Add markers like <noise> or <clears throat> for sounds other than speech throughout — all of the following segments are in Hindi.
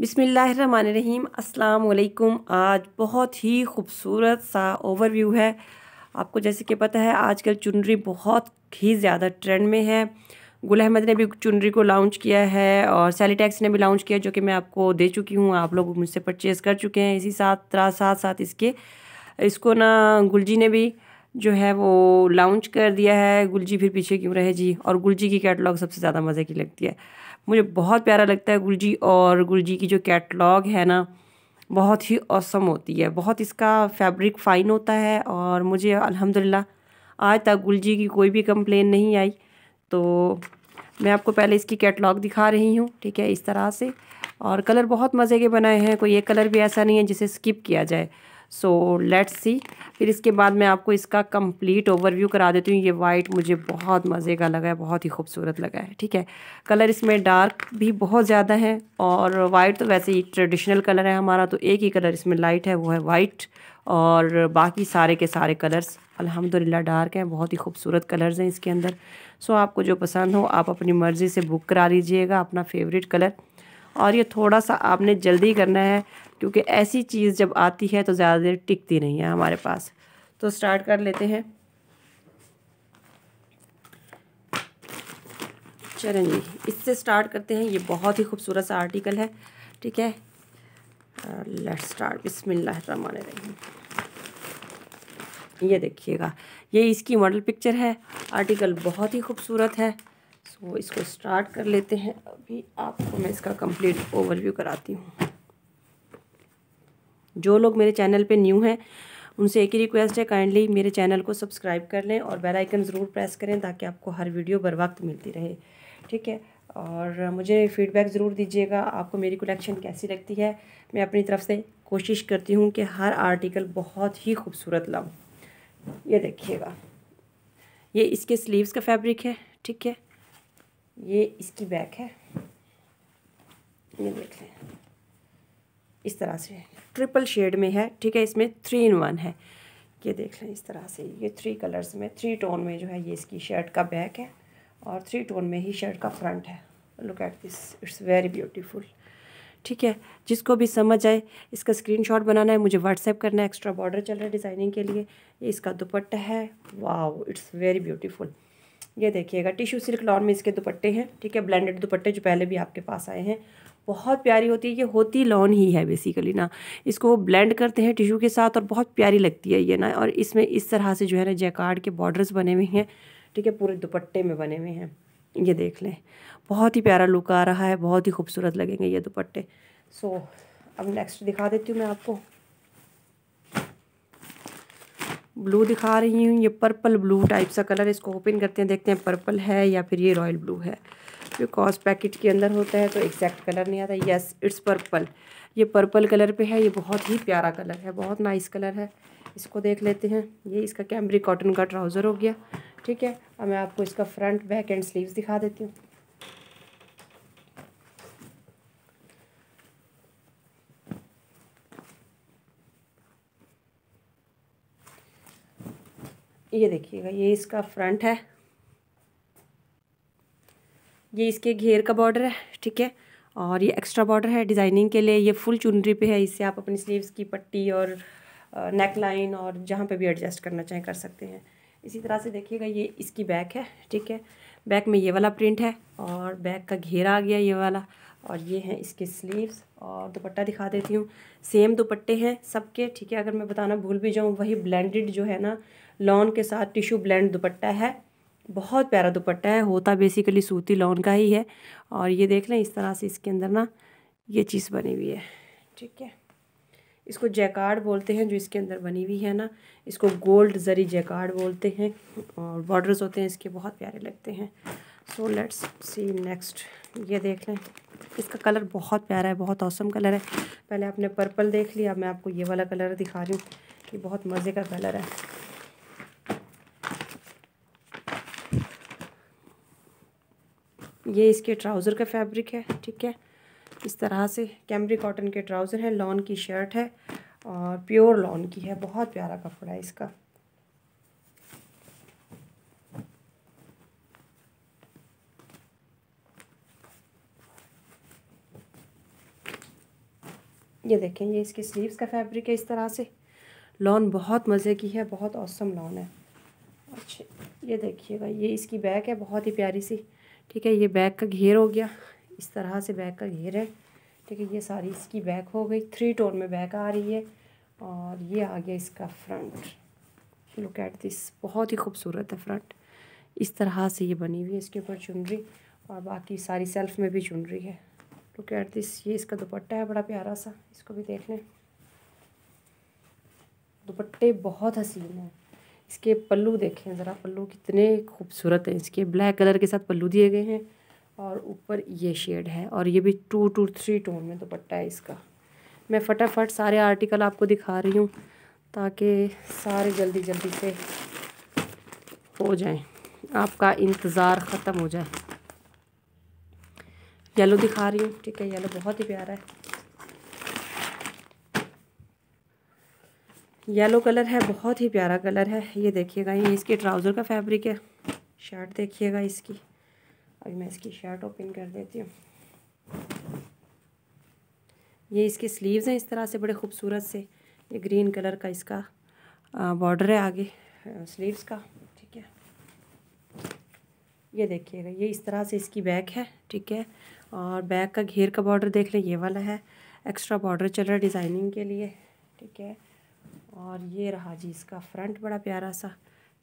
बिसमीम् अल्लाम आज बहुत ही खूबसूरत सा ओवरव्यू है आपको जैसे कि पता है आजकल चुनरी बहुत ही ज़्यादा ट्रेंड में है गुल अहमद ने भी चुनरी को लॉन्च किया है और सैलीटैक्स ने भी लॉन्च किया जो कि मैं आपको दे चुकी हूँ आप लोग मुझसे परचेज़ कर चुके हैं इसी साथ साथ साथ इसके इसको ना गुलजी ने भी जो है वो लॉन्च कर दिया है गुलजी फिर पीछे क्यों रहे जी और गुलजी की कैटलॉग सबसे ज़्यादा मज़े की लगती है मुझे बहुत प्यारा लगता है गुलजी और गुलजी की जो कैटलॉग है ना बहुत ही औसम होती है बहुत इसका फैब्रिक फ़ाइन होता है और मुझे अल्हम्दुलिल्लाह आज तक गुलजी की कोई भी कंप्लेन नहीं आई तो मैं आपको पहले इसकी कैटलॉग दिखा रही हूँ ठीक है इस तरह से और कलर बहुत मज़े के बनाए हैं कोई एक कलर भी ऐसा नहीं है जिसे स्किप किया जाए सो लेट्स सी फिर इसके बाद मैं आपको इसका कंप्लीट ओवरव्यू करा देती हूँ ये वाइट मुझे बहुत मज़े का लगा है बहुत ही खूबसूरत लगा है ठीक है कलर इसमें डार्क भी बहुत ज़्यादा है और वाइट तो वैसे ही ट्रेडिशनल कलर है हमारा तो एक ही कलर इसमें लाइट है वो है वाइट और बाकी सारे के सारे कलर्स अलहमदिल्ला डार्क हैं बहुत ही खूबसूरत कलर्स हैं इसके अंदर सो आपको जो पसंद हो आप अपनी मर्ज़ी से बुक करा लीजिएगा अपना फेवरेट कलर और ये थोड़ा सा आपने जल्दी करना है क्योंकि ऐसी चीज़ जब आती है तो ज़्यादा देर टिकती नहीं है हमारे पास तो स्टार्ट कर लेते हैं चलें जी इससे स्टार्ट करते हैं ये बहुत ही खूबसूरत सा आर्टिकल है ठीक है लेट्स स्टार्ट रहीम ये देखिएगा ये इसकी मॉडल पिक्चर है आर्टिकल बहुत ही खूबसूरत है सो इसको स्टार्ट कर लेते हैं अभी आपको मैं इसका कंप्लीट ओवरव्यू कराती हूँ जो लोग मेरे चैनल पे न्यू हैं उनसे एक ही रिक्वेस्ट है काइंडली मेरे चैनल को सब्सक्राइब कर लें और बेल आइकन ज़रूर प्रेस करें ताकि आपको हर वीडियो बर वक्त मिलती रहे ठीक है और मुझे फीडबैक ज़रूर दीजिएगा आपको मेरी कलेक्शन कैसी लगती है मैं अपनी तरफ से कोशिश करती हूँ कि हर आर्टिकल बहुत ही खूबसूरत लाऊँ ये देखिएगा ये इसके स्लीव्स का फैब्रिक है ठीक है ये इसकी बैक है ये देख लें इस तरह से ट्रिपल शेड में है ठीक है इसमें थ्री इन वन है ये देख लें इस तरह से ये थ्री कलर्स में थ्री टोन में जो है ये इसकी शर्ट का बैक है और थ्री टोन में ही शर्ट का फ्रंट है look at this it's very beautiful ठीक है जिसको भी समझ आए इसका स्क्रीनशॉट बनाना है मुझे व्हाट्सएप करना है एक्स्ट्रा बॉर्डर चल रहा है डिज़ाइनिंग के लिए ये इसका दुपट्टा है वाओ इट्स वेरी ब्यूटीफुल ये देखिएगा टिश्यू सिल्क लॉन में इसके दुपट्टे हैं ठीक है ब्लेंडेड दुपट्टे जो पहले भी आपके पास आए हैं बहुत प्यारी होती है ये होती लॉन ही है बेसिकली ना इसको वो ब्लेंड करते हैं टिशू के साथ और बहुत प्यारी लगती है ये ना और इसमें इस तरह से जो है ना जैकार्ड के बॉर्डर्स बने हुए हैं ठीक है पूरे दुपट्टे में बने हुए हैं ये देख लें बहुत ही प्यारा लुक आ रहा है बहुत ही खूबसूरत लगेंगे ये दुपट्टे सो so, अब नेक्स्ट दिखा देती हूँ मैं आपको ब्लू दिखा रही हूँ ये पर्पल ब्लू टाइप सा कलर इसको ओपन करते हैं देखते हैं पर्पल है या फिर ये रॉयल ब्लू है बिकॉज पैकेट के अंदर होता है तो एग्जैक्ट कलर नहीं आता येस इट्स पर्पल ये पर्पल कलर पे है ये बहुत ही प्यारा कलर है बहुत नाइस कलर है इसको देख लेते हैं ये इसका कैमरी कॉटन का ट्राउज़र हो गया ठीक है अब मैं आपको इसका फ्रंट बैक एंड स्लीव्स दिखा देती हूँ ये देखिएगा ये इसका फ्रंट है ये इसके घेर का बॉर्डर है ठीक है और ये एक्स्ट्रा बॉर्डर है डिज़ाइनिंग के लिए ये फुल चुनरी पे है इससे आप अपनी स्लीव्स की पट्टी और नेक लाइन और जहाँ पे भी एडजस्ट करना चाहें कर सकते हैं इसी तरह से देखिएगा ये इसकी बैक है ठीक है बैक में ये वाला प्रिंट है और बैक का घेरा आ गया ये वाला और ये हैं इसके स्लीव्स और दुपट्टा दिखा देती हूँ सेम दुपट्टे हैं सबके ठीक है अगर मैं बताना भूल भी जाऊँ वही ब्लेंडेड जो है ना लॉन के साथ टिशू ब्लेंड दुपट्टा है बहुत प्यारा दुपट्टा है होता बेसिकली सूती लॉन का ही है और ये देख लें इस तरह से इसके अंदर ना ये चीज़ बनी हुई है ठीक है इसको जैकार्ड बोलते हैं जो इसके अंदर बनी हुई है ना इसको गोल्ड जरी जैकार्ड बोलते हैं और बॉर्डर्स होते हैं इसके बहुत प्यारे लगते हैं सो लेट्स सी नेक्स्ट ये देख लें इसका कलर बहुत प्यारा है बहुत औसम कलर है पहले आपने पर्पल देख लिया मैं आपको ये वाला कलर दिखा रही हूँ ये बहुत मज़े का कलर है ये इसके ट्राउज़र का फैब्रिक है ठीक है इस तरह से कैमरी कॉटन के ट्राउज़र है लॉन की शर्ट है और प्योर लॉन की है बहुत प्यारा कपड़ा है इसका ये देखें ये इसकी स्लीव्स का फैब्रिक है इस तरह से लॉन बहुत मज़े की है बहुत औसम लॉन है अच्छा ये देखिएगा ये इसकी बैग है बहुत ही प्यारी सी ठीक है ये बैक का घेर हो गया इस तरह से बैक का घेर है ठीक है ये सारी इसकी बैक हो गई थ्री टोन में बैक आ रही है और ये आ गया इसका फ्रंट लुक एट दिस बहुत ही खूबसूरत है फ्रंट इस तरह से ये बनी हुई है इसके ऊपर चुनरी और बाकी सारी सेल्फ में भी चुनरी है लुक एट दिस ये इसका दुपट्टा है बड़ा प्यारा सा इसको भी देख लें दुपट्टे बहुत हसीन हैं इसके पल्लू देखें ज़रा पल्लू कितने खूबसूरत हैं इसके ब्लैक कलर के साथ पल्लू दिए गए हैं और ऊपर ये शेड है और ये भी टू टू थ्री टोन में दुपट्टा है इसका मैं फटाफट सारे आर्टिकल आपको दिखा रही हूँ ताकि सारे जल्दी जल्दी से हो जाएं आपका इंतज़ार ख़त्म हो जाए येलो दिखा रही हूँ ठीक है येलो बहुत ही प्यारा है येलो कलर है बहुत ही प्यारा कलर है ये देखिएगा ये इसके ट्राउज़र का फैब्रिक है शर्ट देखिएगा इसकी अभी मैं इसकी शर्ट ओपन कर देती हूँ ये इसके स्लीव्स हैं इस तरह से बड़े खूबसूरत से ये ग्रीन कलर का इसका बॉर्डर है आगे स्लीव्स का ठीक है ये देखिएगा ये इस तरह से इसकी बैक है ठीक है और बैक का घेर का बॉर्डर देख लें ये वाला है एक्स्ट्रा बॉर्डर चल रहा है डिज़ाइनिंग के लिए ठीक है और ये रहा जी इसका फ्रंट बड़ा प्यारा सा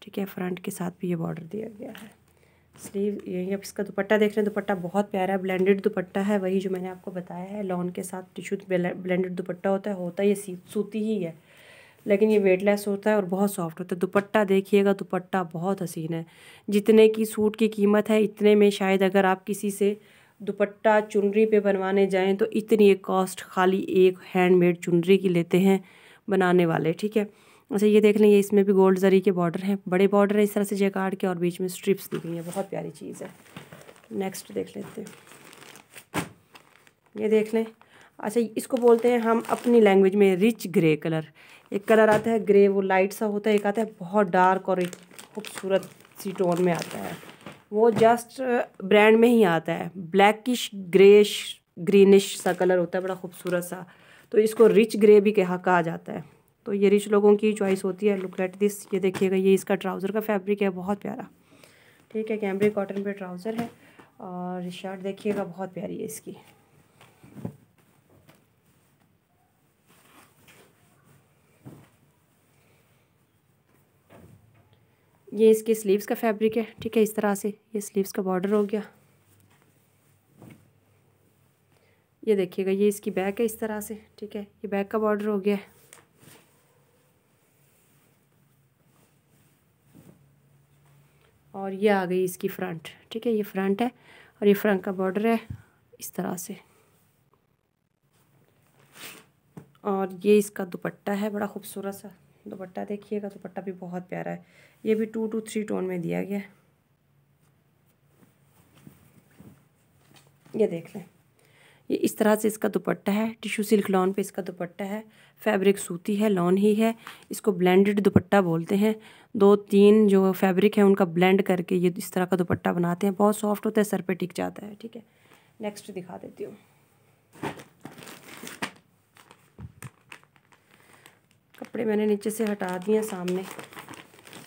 ठीक है फ्रंट के साथ भी ये बॉर्डर दिया गया है स्लीव यही अब इसका दुपट्टा देख रहे हैं दुपट्टा बहुत प्यारा है ब्लेंडेड दुपट्टा है वही जो मैंने आपको बताया है लॉन के साथ टिशू ब्लेंडेड दुपट्टा होता है होता है ये सूती ही है लेकिन ये वेटलेस होता है और बहुत सॉफ्ट होता है दुपट्टा देखिएगा दुपट्टा बहुत हसीन है जितने की सूट की कीमत है इतने में शायद अगर आप किसी से दुपट्टा चुनरी पर बनवाने जाएँ तो इतनी एक कॉस्ट खाली एक हैंडमेड चुनरी की लेते हैं बनाने वाले ठीक है अच्छा ये देख लेंगे इसमें भी गोल्ड जरी के बॉर्डर हैं बड़े बॉर्डर है इस तरह से जैकार्ड के और बीच में स्ट्रिप्स दी गई हैं बहुत प्यारी चीज़ है नेक्स्ट देख लेते हैं ये देख लें अच्छा इसको बोलते हैं हम अपनी लैंग्वेज में रिच ग्रे कलर एक कलर आता है ग्रे वो लाइट सा होता है एक आता है बहुत डार्क और एक खूबसूरत सी टोन में आता है वो जस्ट ब्रांड में ही आता है ब्लैकिश ग्रेश ग्रीनिश सा कलर होता है बड़ा खूबसूरत सा तो इसको रिच ग्रे भी कहा कहा जाता है तो ये रिच लोगों की चॉइस होती है लुक लेट दिस ये देखिएगा ये इसका ट्राउज़र का फैब्रिक है बहुत प्यारा ठीक है कैमरे कॉटन पे ट्राउज़र है और शर्ट देखिएगा बहुत प्यारी है इसकी ये इसके स्लीव्स का फैब्रिक है ठीक है इस तरह से ये स्लीव्स का बॉर्डर हो गया ये देखिएगा ये इसकी बैक है इस तरह से ठीक है ये बैक का बॉर्डर हो गया है और ये आ गई इसकी फ्रंट ठीक है ये फ्रंट है और ये फ्रंट का बॉर्डर है इस तरह से और ये इसका दुपट्टा है बड़ा खूबसूरत सा दुपट्टा देखिएगा दुपट्टा भी बहुत प्यारा है ये भी टू टू थ्री टोन में दिया गया है ये देख लें ये इस तरह से इसका दुपट्टा है टिशू सिल्क लॉन पे इसका दुपट्टा है फैब्रिक सूती है लॉन ही है इसको ब्लेंडेड दुपट्टा बोलते हैं दो तीन जो फैब्रिक है उनका ब्लेंड करके ये इस तरह का दुपट्टा बनाते हैं बहुत सॉफ्ट होता है सर पे टिक जाता है ठीक है नेक्स्ट दिखा देती हूँ कपड़े मैंने नीचे से हटा दिए सामने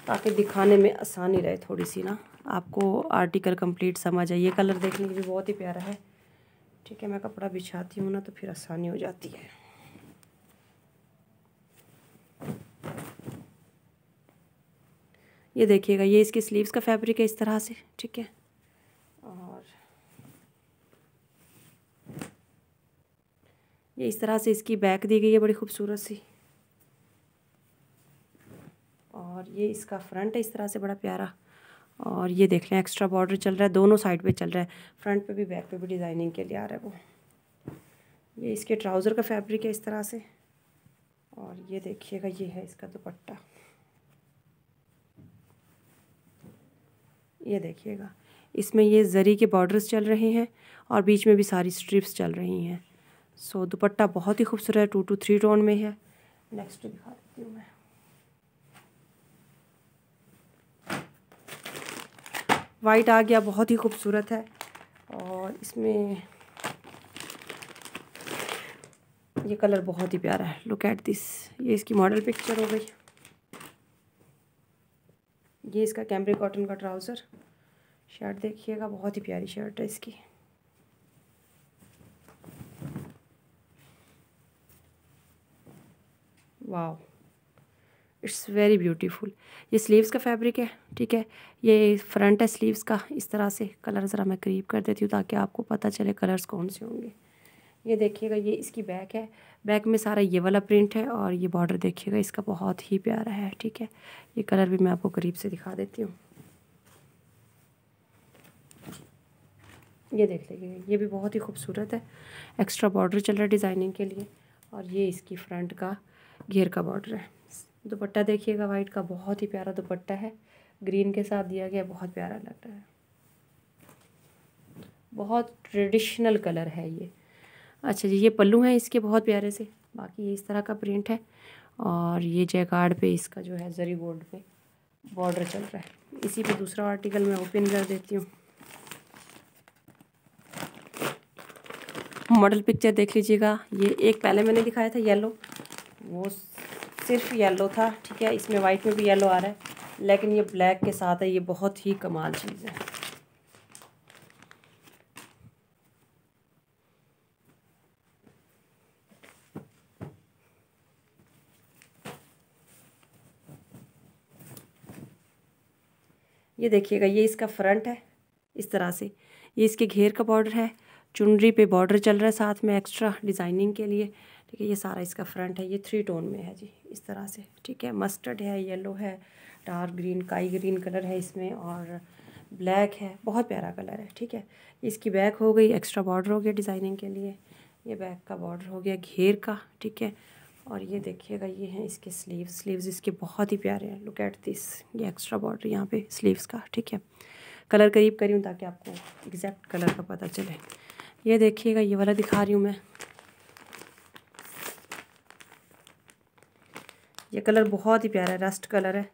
ताकि दिखाने में आसानी रहे थोड़ी सी ना आपको आर्टिकल कंप्लीट समझ आइए कलर देखने के भी बहुत ही प्यारा है ठीक है मैं कपड़ा बिछाती हूँ ना तो फिर आसानी हो जाती है ये देखिएगा ये इसकी स्लीव्स का फैब्रिक है इस तरह से ठीक है और ये इस तरह से इसकी बैक दी गई है बड़ी खूबसूरत सी और ये इसका फ्रंट है इस तरह से बड़ा प्यारा और ये देख लें एक्स्ट्रा बॉर्डर चल रहा है दोनों साइड पे चल रहा है फ्रंट पे भी बैक पे भी डिज़ाइनिंग के लिए आ रहा है वो ये इसके ट्राउज़र का फैब्रिक है इस तरह से और ये देखिएगा ये है इसका दुपट्टा ये देखिएगा इसमें ये ज़री के बॉर्डर्स चल रहे हैं और बीच में भी सारी स्ट्रिप्स चल रही हैं सो दुपट्टा बहुत ही खूबसूरत है टू टू थ्री टोन में है नेक्स्ट दिखा देती हूँ मैं वाइट आ गया बहुत ही खूबसूरत है और इसमें ये कलर बहुत ही प्यारा है लुक एट दिस ये इसकी मॉडल पिक्चर हो गई ये इसका कैमरे कॉटन का ट्राउज़र शर्ट देखिएगा बहुत ही प्यारी शर्ट है इसकी वाह इट्स वेरी ब्यूटीफुल ये स्लीव्स का फैब्रिक है ठीक है ये फ्रंट है स्लीव्स का इस तरह से कलर ज़रा मैं करीब कर देती हूँ ताकि आपको पता चले कलर्स कौन से होंगे ये देखिएगा ये इसकी बैक है बैक में सारा ये वाला प्रिंट है और ये बॉर्डर देखिएगा इसका बहुत ही प्यारा है ठीक है ये कलर भी मैं आपको करीब से दिखा देती हूँ ये देख लीजिए ये भी बहुत ही खूबसूरत है एक्स्ट्रा बॉर्डर चल रहा है डिज़ाइनिंग के लिए और ये इसकी फ्रंट का घेर का बॉर्डर है दुपट्टा देखिएगा वाइट का बहुत ही प्यारा दुपट्टा है ग्रीन के साथ दिया गया बहुत प्यारा लग रहा है बहुत ट्रेडिशनल कलर है ये अच्छा जी ये पल्लू हैं इसके बहुत प्यारे से बाकी ये इस तरह का प्रिंट है और ये जयकार्ड पे इसका जो है जरी गोल्ड पे बॉर्डर चल रहा है इसी पे दूसरा आर्टिकल मैं ओपन कर देती हूँ मॉडल पिक्चर देख लीजिएगा ये एक पहले मैंने दिखाया था येलो वो सिर्फ येलो था ठीक है इसमें वाइट में भी येलो आ रहा है लेकिन ये ब्लैक के साथ है ये बहुत ही कमाल चीज़ है ये देखिएगा ये इसका फ्रंट है इस तरह से ये इसके घेर का बॉर्डर है चुनरी पे बॉर्डर चल रहा है साथ में एक्स्ट्रा डिज़ाइनिंग के लिए ठीक है ये सारा इसका फ्रंट है ये थ्री टोन में है जी इस तरह से ठीक है मस्टर्ड है येलो है डार्क ग्रीन काई ग्रीन कलर है इसमें और ब्लैक है बहुत प्यारा कलर है ठीक है इसकी बैक हो गई एक्स्ट्रा बॉर्डर हो गया डिज़ाइनिंग के लिए ये बैक का बॉर्डर हो गया घेर का ठीक है और ये देखिएगा ये हैं इसके स्लीव स्लीव्स इसके बहुत ही प्यारे हैं लुक एट दिस ये एक्स्ट्रा बॉर्डर यहाँ पे स्लीव्स का ठीक है कलर करीब करी हूँ ताकि आपको एग्जैक्ट कलर का पता चले ये देखिएगा ये वाला दिखा रही हूँ मैं ये कलर बहुत ही प्यारा है रस्ट कलर है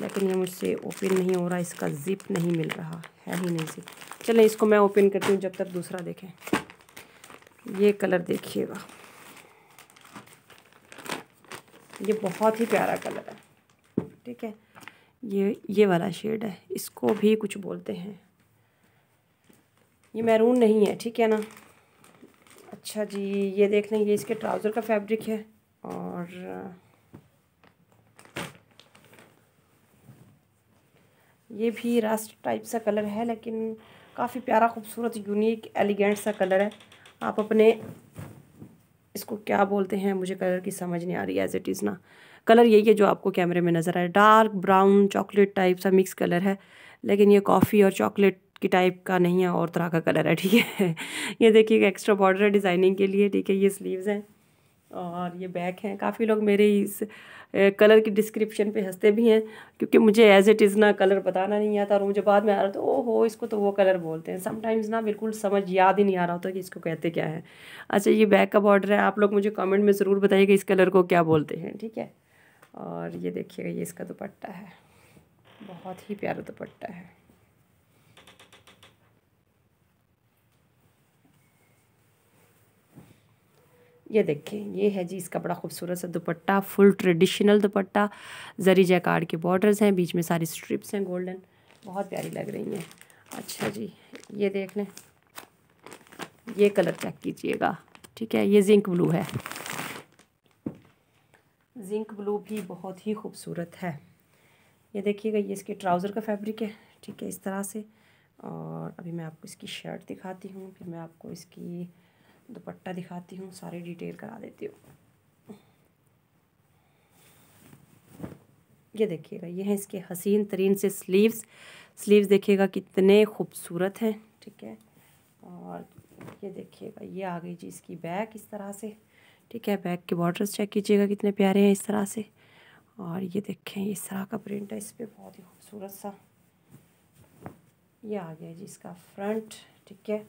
लेकिन ये मुझसे ओपन नहीं हो रहा इसका ज़िप नहीं मिल रहा है ही नहीं ज़िप चलें इसको मैं ओपन करती हूँ जब तक दूसरा देखें ये कलर देखिएगा ये बहुत ही प्यारा कलर है ठीक है ये ये वाला शेड है इसको भी कुछ बोलते हैं ये मैरून नहीं है ठीक है ना अच्छा जी ये देख लें ये इसके ट्राउज़र का फैब्रिक है और ये भी रास्ट टाइप सा कलर है लेकिन काफ़ी प्यारा खूबसूरत यूनिक एलिगेंट सा कलर है आप अपने इसको क्या बोलते हैं मुझे कलर की समझ नहीं आ रही एज इट इज़ ना कलर यही है जो आपको कैमरे में नज़र आए डार्क ब्राउन चॉकलेट टाइप सा मिक्स कलर है लेकिन ये कॉफ़ी और चॉकलेट की टाइप का नहीं है और तरह का कलर है ठीक है <laughs> ये देखिए एक्स्ट्रा बॉर्डर है डिज़ाइनिंग के लिए ठीक है ये स्लीव्स हैं और ये बैक हैं काफ़ी लोग मेरे इस कलर की डिस्क्रिप्शन पे हंसते भी हैं क्योंकि मुझे एज इट इज़ ना कलर बताना नहीं आता और मुझे बाद में आ रहा था तो, ओ हो इसको तो वो कलर बोलते हैं समटाइम्स ना बिल्कुल समझ याद ही नहीं आ रहा होता कि इसको कहते क्या है अच्छा ये बैक का बॉर्डर है आप लोग मुझे कमेंट में ज़रूर बताइए कि इस कलर को क्या बोलते हैं ठीक है और ये देखिएगा ये इसका दुपट्टा है बहुत ही प्यारा दुपट्टा है ये देखें ये है जी इसका बड़ा खूबसूरत सा dupatta full traditional dupatta zari jacquard के बॉर्डर्स हैं बीच में सारी स्ट्रिप्स हैं गोल्डन बहुत प्यारी लग रही हैं अच्छा जी ये देख लें ये कलर चेक कीजिएगा ठीक है ये जिंक ब्लू है जिंक ब्लू भी बहुत ही खूबसूरत है ये देखिएगा ये इसके ट्राउज़र का फैब्रिक है ठीक है इस तरह से और अभी मैं आपको इसकी शर्ट दिखाती हूँ फिर मैं आपको इसकी दुपट्टा दिखाती हूँ सारी डिटेल करा देती हूँ ये देखिएगा ये हैं इसके हसीन तरीन से स्लीव्स स्लीव्स देखिएगा कितने खूबसूरत हैं ठीक है और ये देखिएगा ये आ गई जी इसकी बैक इस तरह से ठीक है बैक के बॉर्डर्स चेक कीजिएगा कितने प्यारे हैं इस तरह से और ये देखें इस तरह का प्रिंट है इस पर बहुत ही खूबसूरत सा ये आ गया जी इसका फ्रंट ठीक है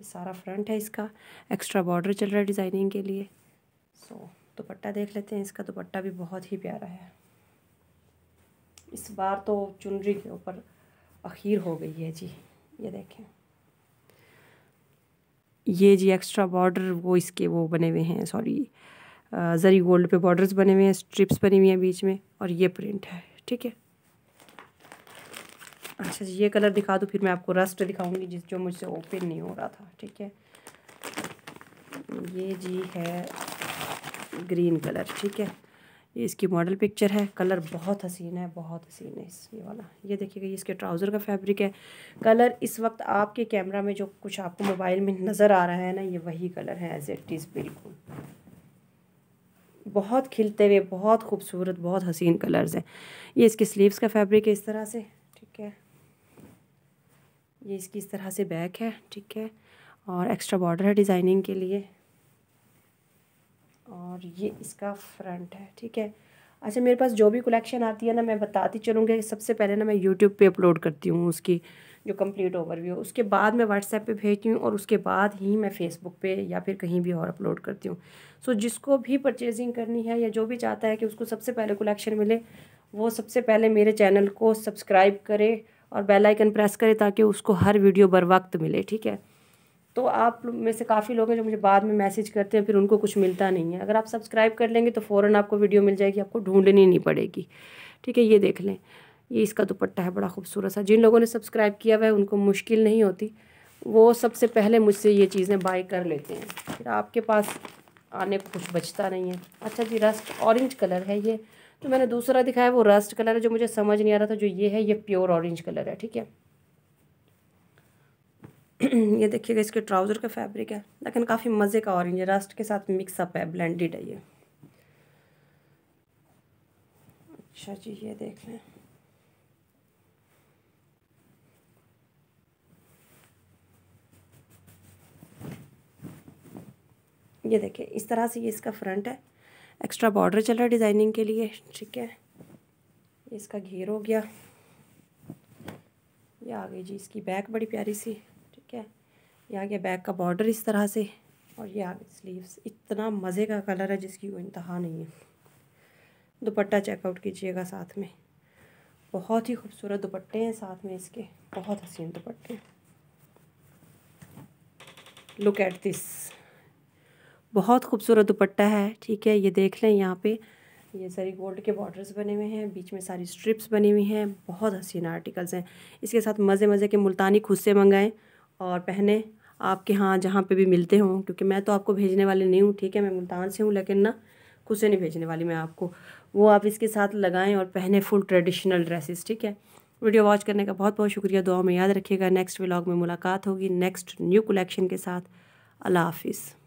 ये सारा फ्रंट है इसका एक्स्ट्रा बॉर्डर चल रहा है डिज़ाइनिंग के लिए सो so, दुपट्टा देख लेते हैं इसका दुपट्टा भी बहुत ही प्यारा है इस बार तो चुनरी के ऊपर अखीर हो गई है जी ये देखें ये जी एक्स्ट्रा बॉर्डर वो इसके वो बने हुए हैं सॉरी ज़री गोल्ड पे बॉर्डर्स बने हुए हैं स्ट्रिप्स बनी हुई हैं बीच में और ये प्रिंट है ठीक है अच्छा जी ये कलर दिखा दूँ फिर मैं आपको रस्ट दिखाऊंगी जिस जो मुझसे ओपन नहीं हो रहा था ठीक है ये जी है ग्रीन कलर ठीक है ये इसकी मॉडल पिक्चर है कलर बहुत हसीन है बहुत हसीन है इस ये वाला ये देखिएगा ये इसके ट्राउज़र का फैब्रिक है कलर इस वक्त आपके कैमरा में जो कुछ आपको मोबाइल में नज़र आ रहा है ना ये वही कलर है एज इट इज़ बिल्कुल बहुत खिलते हुए बहुत खूबसूरत बहुत हसीन कलर्स हैं ये इसके स्लीव्स का फैब्रिक है इस तरह से ठीक है ये इसकी इस तरह से बैक है ठीक है और एक्स्ट्रा बॉर्डर है डिज़ाइनिंग के लिए और ये इसका फ्रंट है ठीक है अच्छा मेरे पास जो भी कलेक्शन आती है ना मैं बताती चलूँगी सबसे पहले ना मैं यूट्यूब पे अपलोड करती हूँ उसकी जो कंप्लीट ओवरव्यू उसके बाद मैं व्हाट्सएप पे भेजती हूँ और उसके बाद ही मैं फेसबुक पे या फिर कहीं भी और अपलोड करती हूँ सो so, जिसको भी परचेजिंग करनी है या जो भी चाहता है कि उसको सबसे पहले कलेक्शन मिले वो सबसे पहले मेरे चैनल को सब्सक्राइब करे और बेल आइकन प्रेस करें ताकि उसको हर वीडियो बर वक्त मिले ठीक है तो आप में से काफ़ी लोग हैं जो मुझे बाद में मैसेज करते हैं फिर उनको कुछ मिलता नहीं है अगर आप सब्सक्राइब कर लेंगे तो फ़ौरन आपको वीडियो मिल जाएगी आपको ढूंढनी नहीं पड़ेगी ठीक है ये देख लें ये इसका दुपट्टा है बड़ा खूबसूरत सा जिन लोगों ने सब्सक्राइब किया हुआ है उनको मुश्किल नहीं होती वो सबसे पहले मुझसे ये चीज़ें बाई कर लेते हैं फिर आपके पास आने को कुछ बचता नहीं है अच्छा जी रस्ट ऑरेंज कलर है ये तो मैंने दूसरा दिखाया वो रस्ट कलर है जो मुझे समझ नहीं आ रहा था जो ये है ये प्योर ऑरेंज कलर है ठीक है <clears throat> ये देखिएगा इसके ट्राउज़र का फैब्रिक है लेकिन काफ़ी मज़े का ऑरेंज है रस्ट के साथ मिक्सअप है ब्लेंडेड है ये अच्छा जी ये देख लें ये देखिए इस तरह से ये इसका फ्रंट है एक्स्ट्रा बॉर्डर चल रहा है डिज़ाइनिंग के लिए ठीक है इसका घेर हो गया ये आ गई जी इसकी बैक बड़ी प्यारी सी ठीक है ये आ गया बैक का बॉर्डर इस तरह से और ये आ गई स्लीव्स इतना मज़े का कलर है जिसकी कोई इंतहा नहीं है दुपट्टा चेकआउट कीजिएगा साथ में बहुत ही खूबसूरत दुपट्टे हैं साथ में इसके बहुत हसीन दुपट्टे लुक एट दिस बहुत खूबसूरत दुपट्टा है ठीक है ये देख लें यहाँ पे ये सारी गोल्ड के बॉर्डर्स बने हुए हैं बीच में सारी स्ट्रिप्स बनी हुई हैं बहुत हसीन आर्टिकल्स हैं इसके साथ मज़े मज़े के मुल्तानी खुद से मंगाएँ और पहने आपके यहाँ जहाँ पे भी मिलते हों क्योंकि मैं तो आपको भेजने वाली नहीं हूँ ठीक है मैं मुल्तान से हूँ लेकिन ना खुद से नहीं भेजने वाली मैं आपको वो आप इसके साथ लगाएँ और पहने फुल ट्रेडिशनल ड्रेसेस ठीक है वीडियो वॉच करने का बहुत बहुत शुक्रिया दुआ में याद रखिएगा नेक्स्ट व्लॉग में मुलाकात होगी नेक्स्ट न्यू कलेक्शन के साथ अल्लाह हाफिज़